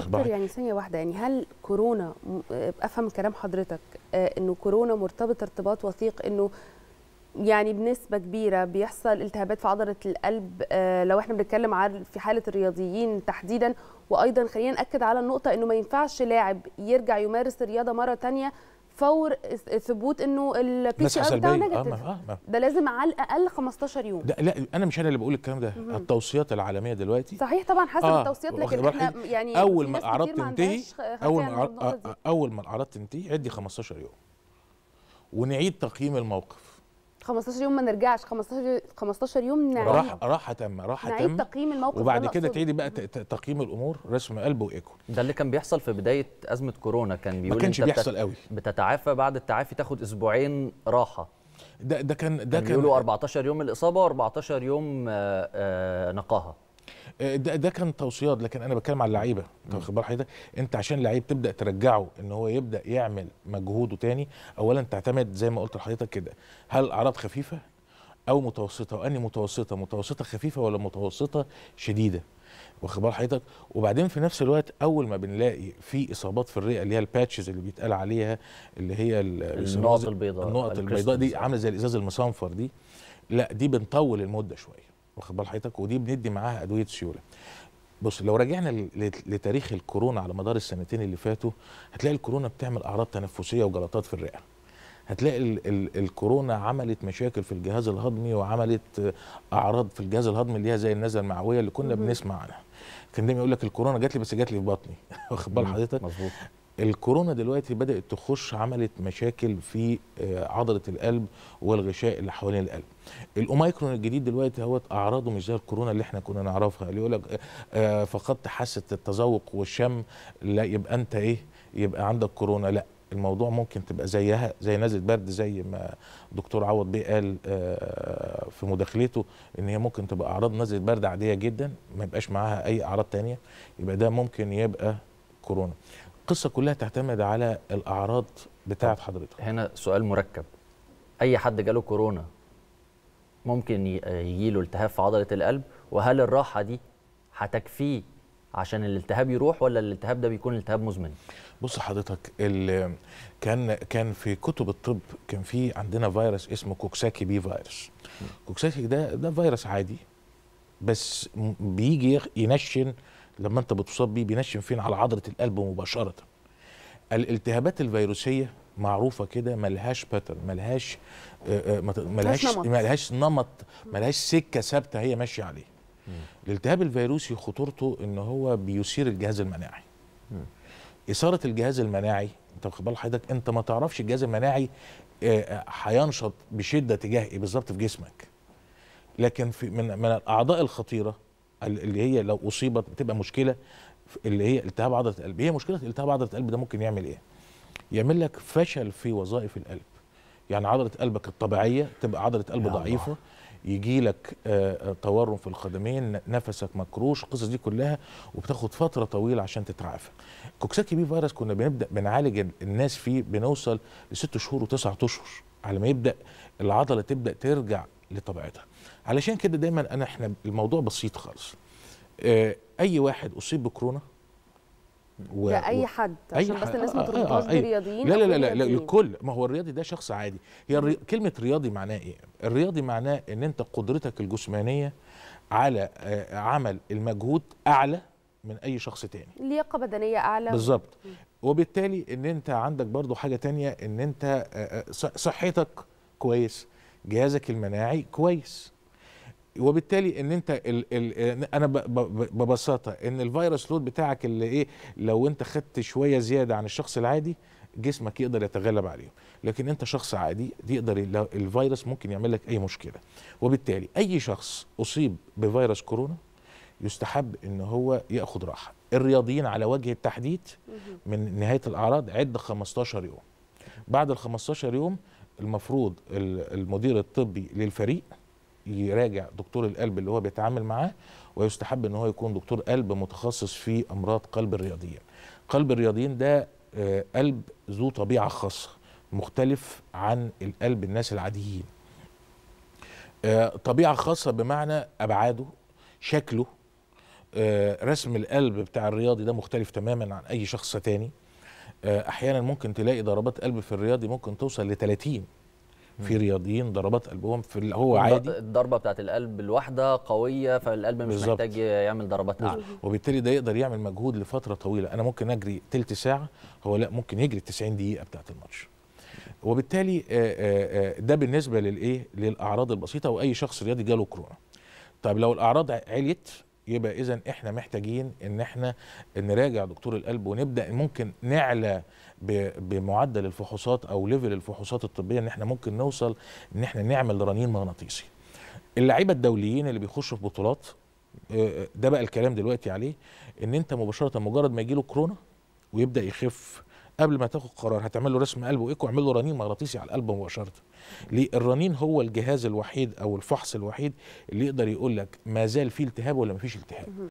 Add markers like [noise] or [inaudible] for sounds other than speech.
دكتور يعني ثانيه واحده يعني هل كورونا آه، افهم كلام حضرتك آه، انه كورونا مرتبط ارتباط وثيق انه يعني بنسبة كبيرة بيحصل التهابات في عضلة القلب آه، لو احنا بنتكلم عن في حالة الرياضيين تحديدا وأيضا خلينا نأكد على النقطة إنه ما ينفعش لاعب يرجع يمارس الرياضة مرة تانية فور ثبوت انه البي سي ار بتاعه نيجاتيف آه، آه، ده لازم على الاقل 15 يوم لا لا انا مش انا اللي بقول الكلام ده مم. التوصيات العالميه دلوقتي صحيح طبعا حسب آه. التوصيات لكن احنا يعني اول ما الاعراض تنتهي اول ما اول ما الاعراض تنتهي عدي 15 يوم ونعيد تقييم الموقف 15 يوم ما نرجعش 15 15 يوم نعيد راحه راحه تامه راحه تامه نعيد تقييم الموقف وبعد كده تعيدي بقى تقييم الامور رسم قلب وايكو ده اللي كان بيحصل في بدايه ازمه كورونا كان بيقول ما كانش بيحصل قوي بتتعافى بعد التعافي تاخد اسبوعين راحه ده ده كان ده كان بيقولوا 14 يوم الاصابه و14 يوم آه، آه، نقاهه ده, ده كان توصيات لكن انا بتكلم على اللعيبه انت واخد بال حضرتك انت عشان لعيب تبدا ترجعه ان هو يبدا يعمل مجهوده تاني اولا تعتمد زي ما قلت لحضرتك كده هل الاعراض خفيفه او متوسطه واني متوسطه متوسطه خفيفه ولا متوسطه شديده واخد بال حضرتك وبعدين في نفس الوقت اول ما بنلاقي في اصابات في الرئه اللي هي الباتشز اللي بيتقال عليها اللي هي النقط البيضاء النقط البيضاء دي عامله زي الازاز المصنفر دي لا دي بنطول المده شويه واخد بال حضرتك ودي بندي معاها ادويه سيوله بص لو رجعنا لتاريخ الكورونا على مدار السنتين اللي فاتوا هتلاقي الكورونا بتعمل اعراض تنفسيه وجلطات في الرئه هتلاقي الـ الـ الكورونا عملت مشاكل في الجهاز الهضمي وعملت اعراض في الجهاز الهضمي اللي هي زي النزله المعويه اللي كنا بنسمع عنها كان دايما يقول لك الكورونا جات لي بس جات لي في بطني [laughs] واخد بال حضرتك مظبوط الكورونا دلوقتي بدأت تخش عملت مشاكل في آه، عضلة القلب والغشاء اللي حوالين القلب الأوميكرون الجديد دلوقتي هو أعراضه مش زي الكورونا اللي احنا كنا نعرفها اللي يقول لك آه، آه، فقدت حاسة التذوق والشم لا يبقى أنت إيه يبقى عندك كورونا لا الموضوع ممكن تبقى زيها زي نزله برد زي ما دكتور عوض بيه قال في مداخلته ان هي ممكن تبقى اعراض نزله برد عاديه جدا ما يبقاش معاها اي اعراض تانية يبقى ده ممكن يبقى كورونا القصه كلها تعتمد على الاعراض بتاعه حضرتك هنا سؤال مركب اي حد جاله كورونا ممكن يجيله التهاب في عضله القلب وهل الراحه دي هتكفيه عشان الالتهاب يروح ولا الالتهاب ده بيكون التهاب مزمن بص حضرتك كان كان في كتب الطب كان في عندنا فيروس اسمه كوكساكي بي فيروس كوكساكي ده ده فيروس عادي بس بيجي ينشن لما انت بتصاب بيه بينشن فين على عضله القلب مباشره الالتهابات الفيروسيه معروفه كده ملهاش باترن آه، آه، ملهاش ملهاش ملهاش نمط ملهاش سكه ثابته هي ماشيه عليه الالتهاب الفيروسي خطورته ان هو بيثير الجهاز المناعي اثاره الجهاز المناعي انت واخد بال حضرتك انت ما تعرفش الجهاز المناعي آه، هينشط بشده تجاه ايه بالظبط في جسمك لكن في من, من الاعضاء الخطيره اللي هي لو اصيبت بتبقى مشكله اللي هي التهاب عضله القلب هي مشكله التهاب عضله القلب ده ممكن يعمل ايه يعمل لك فشل في وظائف القلب يعني عضله قلبك الطبيعيه تبقى عضله قلب ضعيفه يجي لك آه، آه، تورم في القدمين نفسك مكروش القصص دي كلها وبتاخد فتره طويله عشان تتعافى كوكساكي بي فيروس كنا بنبدا بنعالج الناس فيه بنوصل لست شهور وتسعة اشهر على ما يبدا العضله تبدا ترجع لطبيعتها علشان كده دايما انا احنا الموضوع بسيط خالص آه، اي واحد اصيب بكورونا و... ده اي حد عشان أي بس الناس ما آه، آه، تربطهاش أيوة. برياضيين لا لا لا, لا, لا الكل ما هو الرياضي ده شخص عادي هي الري... كلمه رياضي معناه ايه الرياضي معناه ان انت قدرتك الجسمانيه على عمل المجهود اعلى من اي شخص تاني لياقه بدنيه اعلى بالظبط وبالتالي ان انت عندك برضو حاجه تانية ان انت صحتك كويس جهازك المناعي كويس وبالتالي ان انت الـ الـ انا ببساطه ان الفيروس لود بتاعك اللي ايه لو انت خدت شويه زياده عن الشخص العادي جسمك يقدر يتغلب عليهم لكن انت شخص عادي يقدر الفيروس ممكن يعمل لك اي مشكله وبالتالي اي شخص اصيب بفيروس كورونا يستحب ان هو ياخد راحه الرياضيين على وجه التحديد من نهايه الاعراض عد 15 يوم بعد ال 15 يوم المفروض المدير الطبي للفريق يراجع دكتور القلب اللي هو بيتعامل معاه ويستحب ان هو يكون دكتور قلب متخصص في امراض قلب الرياضيين قلب الرياضيين ده آه، قلب ذو طبيعه خاصه مختلف عن القلب الناس العاديين آه، طبيعه خاصه بمعنى ابعاده شكله آه، رسم القلب بتاع الرياضي ده مختلف تماما عن اي شخص تاني آه، احيانا ممكن تلاقي ضربات قلب في الرياضي ممكن توصل ل 30 في رياضيين ضربات قلبهم في اللي هو عادي الضربه بتاعت القلب الواحده قويه فالقلب مش بالزبط. محتاج يعمل ضربات اعلى نعم. وبالتالي ده يقدر يعمل مجهود لفتره طويله انا ممكن اجري ثلث ساعه هو لا ممكن يجري 90 دقيقه بتاعت الماتش وبالتالي آه، آه، ده بالنسبه للايه للاعراض البسيطه واي شخص رياضي جاله كورونا طيب لو الاعراض عليت يبقى اذا احنا محتاجين ان احنا نراجع دكتور القلب ونبدا ممكن نعلى بمعدل الفحوصات او ليفل الفحوصات الطبيه ان احنا ممكن نوصل ان احنا نعمل رنين مغناطيسي اللعيبه الدوليين اللي بيخشوا في بطولات آه، آه، ده بقى الكلام دلوقتي عليه ان انت مباشره مجرد ما يجيله كورونا ويبدا يخف قبل ما تاخد قرار هتعمل له رسم قلب وايكو اعمل له رنين مغناطيسي على القلب مباشره ليه الرنين هو الجهاز الوحيد او الفحص الوحيد اللي يقدر يقول لك ما زال في التهاب ولا ما فيش التهاب